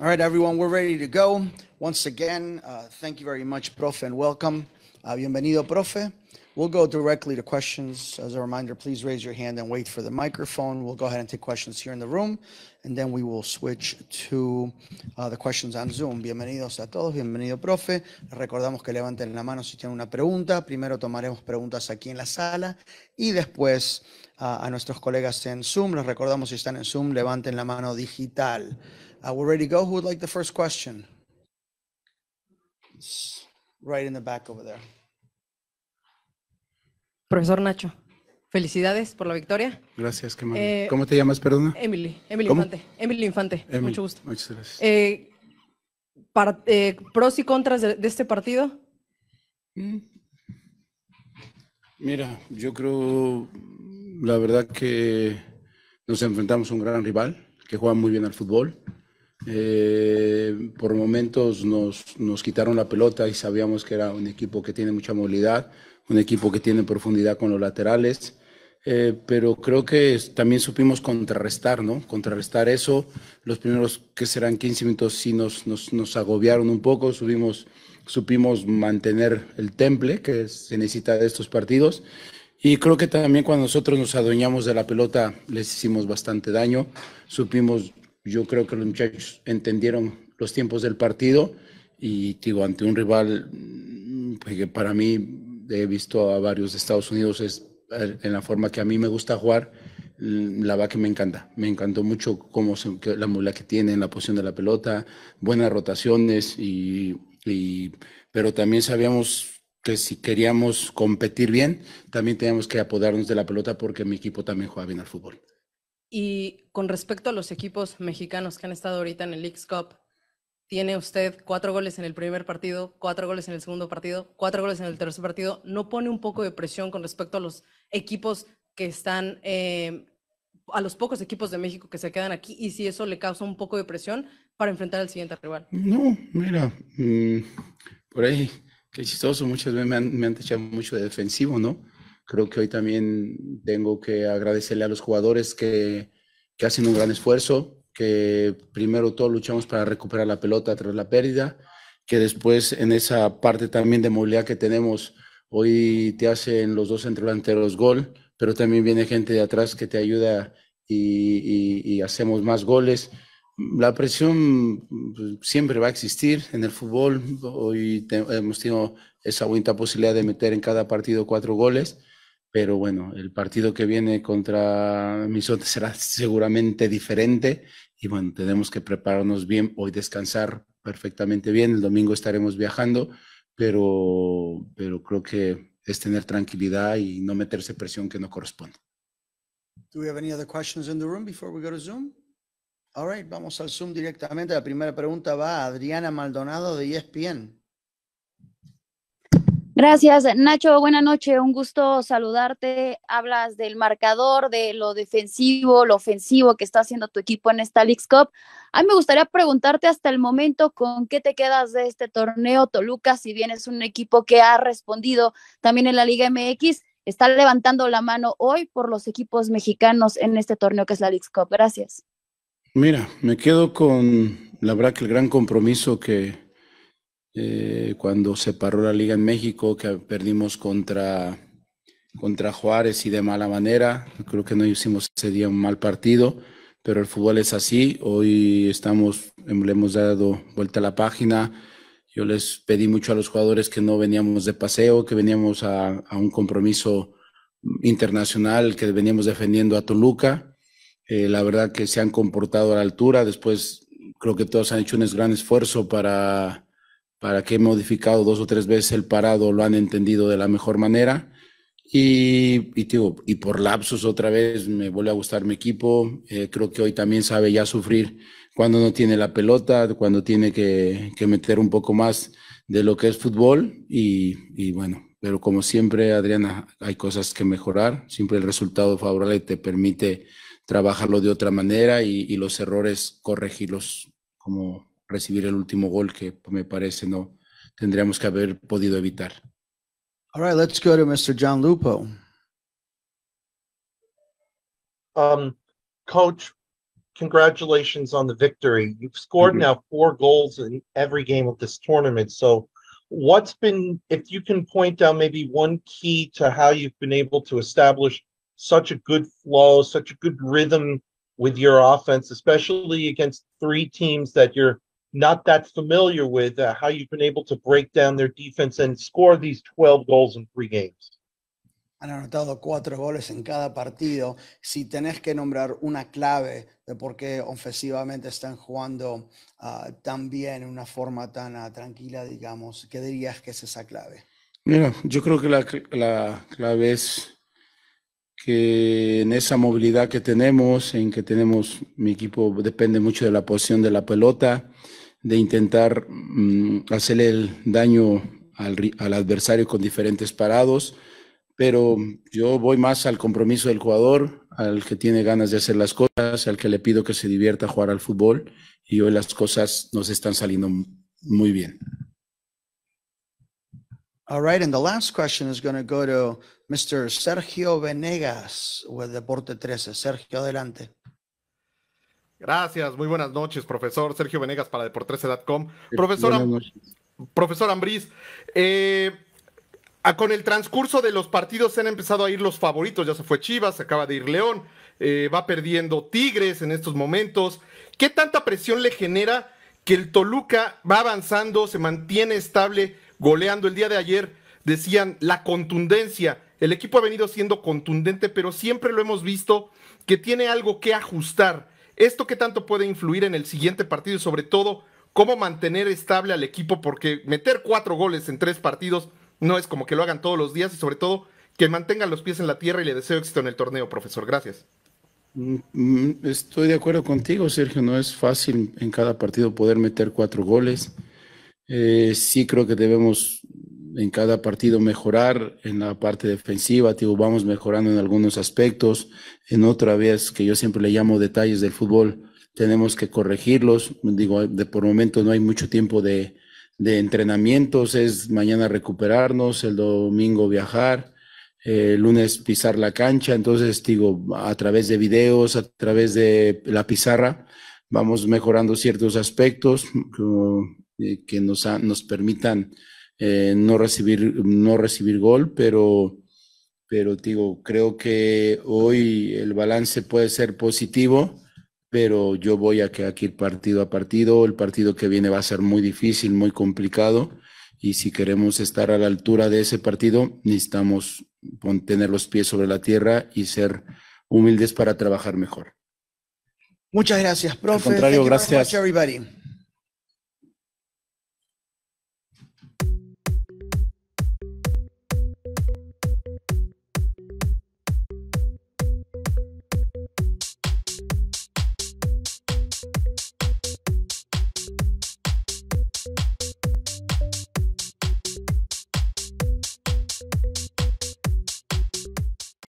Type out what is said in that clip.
All right, everyone, we're ready to go. Once again, uh, thank you very much, Prof, and welcome. Uh, bienvenido, Profe. We'll go directly to questions. As a reminder, please raise your hand and wait for the microphone. We'll go ahead and take questions here in the room, and then we will switch to uh, the questions on Zoom. Bienvenidos a todos, bienvenido profe. Recordamos que levanten la mano si tienen una pregunta. Primero tomaremos preguntas aquí en la sala y después uh, a nuestros colegas en Zoom. Les recordamos si están en Zoom, levanten la mano digital. Uh, we're ready to go. Who would like the first question? right in the back over there. Profesor Nacho, felicidades por la victoria. Gracias, qué mal. Eh, ¿Cómo te llamas, perdona? Emily, Emily Infante. Emily Infante, mucho gusto. Muchas gracias. Eh, eh, ¿Pros y contras de, este partido? Mm. Mira, yo creo, la verdad que nos enfrentamos a un gran rival que juega muy bien al fútbol. Eh, por momentos nos, nos quitaron la pelota y sabíamos que era un equipo que tiene mucha movilidad, un equipo que tiene profundidad con los laterales. Eh, pero creo que también supimos contrarrestar, ¿no? Contrarrestar eso. Los primeros que serán 15 minutos sí nos, nos, agobiaron un poco, subimos, supimos mantener el temple que se necesita de estos partidos. Y creo que también cuando nosotros nos adueñamos de la pelota les hicimos bastante daño, supimos yo creo que los muchachos entendieron los tiempos del partido y digo, ante un rival mm, pues, que para mí he visto a varios de Estados Unidos es eh, en la forma que a mí me gusta jugar, mm, la va que me encanta. Me encantó mucho cómo la mula que tiene en la posición de la pelota, buenas rotaciones y, pero también sabíamos que si queríamos competir bien, también teníamos que apodarnos de la pelota porque mi equipo también juega bien al fútbol. Y con respecto a los equipos mexicanos que han estado ahorita en el League Cup, tiene usted cuatro goles en el primer partido, cuatro goles en el segundo partido, cuatro goles en el tercer partido. ¿No pone un poco de presión con respecto a los equipos que están, eh, a los pocos equipos de México que se quedan aquí y si eso le causa un poco de presión para enfrentar al siguiente rival? No, mira, mm, por ahí, que chistoso, muchas veces me han, me han, echado mucho de defensivo, ¿no? Creo que hoy también tengo que agradecerle a los jugadores que, que hacen un gran esfuerzo, que primero todos luchamos para recuperar la pelota tras la pérdida, que después en esa parte también de movilidad que tenemos, hoy te hacen los dos delanteros gol, pero también viene gente de atrás que te ayuda y, hacemos más goles. La presión pues, siempre va a existir en el fútbol. Hoy hemos tenido esa bonita posibilidad de meter en cada partido cuatro goles pero bueno, el partido que viene contra Minnesota será seguramente diferente y bueno, tenemos que prepararnos bien, hoy descansar perfectamente bien, el domingo estaremos viajando, pero, pero creo que es tener tranquilidad y no meterse presión que no corresponde. Do we have any other questions in the room before we go to Zoom? All right, vamos al Zoom directamente. La primera pregunta va a Adriana Maldonado de ESPN. Gracias, Nacho. Buenas noches, un gusto saludarte. Hablas del marcador, de lo defensivo, lo ofensivo que está haciendo tu equipo en esta League Cup. A mí me gustaría preguntarte hasta el momento con qué te quedas de este torneo, Toluca, si bien es un equipo que ha respondido también en la Liga MX, está levantando la mano hoy por los equipos mexicanos en este torneo que es la League Cup. Gracias. Mira, me quedo con la verdad que el gran compromiso que eh, cuando se paró la liga en México, que perdimos contra, contra Juárez y de mala manera. Creo que no hicimos ese día un mal partido, pero el fútbol es así. Hoy estamos, le hemos dado vuelta a la página. Yo les pedí mucho a los jugadores que no veníamos de paseo, que veníamos a, un compromiso internacional, que veníamos defendiendo a Toluca. Eh, la verdad que se han comportado a la altura. Después creo que todos han hecho un gran esfuerzo para para que he modificado dos o tres veces el parado, lo han entendido de la mejor manera. Y, por lapsos otra vez me vuelve a gustar mi equipo. Eh, creo que hoy también sabe ya sufrir cuando no tiene la pelota, cuando tiene que, meter un poco más de lo que es fútbol. Y, bueno, pero como siempre, Adriana, hay cosas que mejorar. Siempre el resultado favorable te permite trabajarlo de otra manera y, y los errores corregirlos como, recibir el último gol que me parece no tendríamos que haber podido evitar. All right, let's go to Mr. John Lupo. Um, Coach, congratulations on the victory. You've scored mm -hmm. now four goals in every game of this tournament. So, what's been, if you can point out maybe one key to how you've been able to establish such a good flow, such a good rhythm with your offense, especially against three teams that you're no tan familiar with cómo uh, how you've been able to break down their defense and score these 12 goals in three games. Han anotado cuatro goles en cada partido. Si tenés que nombrar una clave de por qué ofensivamente están jugando ah, tan bien, en una forma tan ah, tranquila, digamos, ¿qué dirías que es esa clave? Mira, yo creo que la, la clave es que en esa movilidad que tenemos, en que tenemos, mi equipo depende mucho de la posición de la pelota, de intentar mm, hacerle el daño al, al, adversario con diferentes parados, pero yo voy más al compromiso del jugador, al que tiene ganas de hacer las cosas, al que le pido que se divierta a jugar al fútbol y hoy las cosas nos están saliendo muy bien. All right, and the last question is going to go to Mr. Sergio Venegas with Deporte 13. Sergio, adelante. Gracias, muy buenas noches, profesor Sergio Venegas para Deportes.com. Profesor, profesor Ambriz, eh, con el transcurso de los partidos se han empezado a ir los favoritos, ya se fue Chivas, se acaba de ir León, eh, va perdiendo Tigres en estos momentos. ¿Qué tanta presión le genera que el Toluca va avanzando, se mantiene estable, goleando? El día de ayer decían la contundencia, el equipo ha venido siendo contundente, pero siempre lo hemos visto que tiene algo que ajustar ¿Esto qué tanto puede influir en el siguiente partido y sobre todo cómo mantener estable al equipo? Porque meter cuatro goles en tres partidos no es como que lo hagan todos los días y sobre todo que mantengan los pies en la tierra y le deseo éxito en el torneo, profesor. Gracias. Mm, mm, estoy de acuerdo contigo, Sergio. No es fácil en cada partido poder meter cuatro goles. Eh, sí creo que debemos en cada partido mejorar en la parte defensiva, digo vamos mejorando en algunos aspectos, en otra vez que yo siempre le llamo detalles del fútbol, tenemos que corregirlos, digo, de por momento no hay mucho tiempo de, entrenamientos, es mañana recuperarnos, el domingo viajar, eh, el lunes pisar la cancha, entonces digo, a través de videos, a través de la pizarra, vamos mejorando ciertos aspectos que, eh, que nos, nos permitan eh, no, recibir, no recibir gol, pero, pero digo, creo que hoy el balance puede ser positivo, pero yo voy a que aquí partido a partido, el partido que viene va a ser muy difícil, muy complicado, y si queremos estar a la altura de ese partido, necesitamos tener los pies sobre la tierra y ser humildes para trabajar mejor. Muchas gracias, profe. contrario, gracias.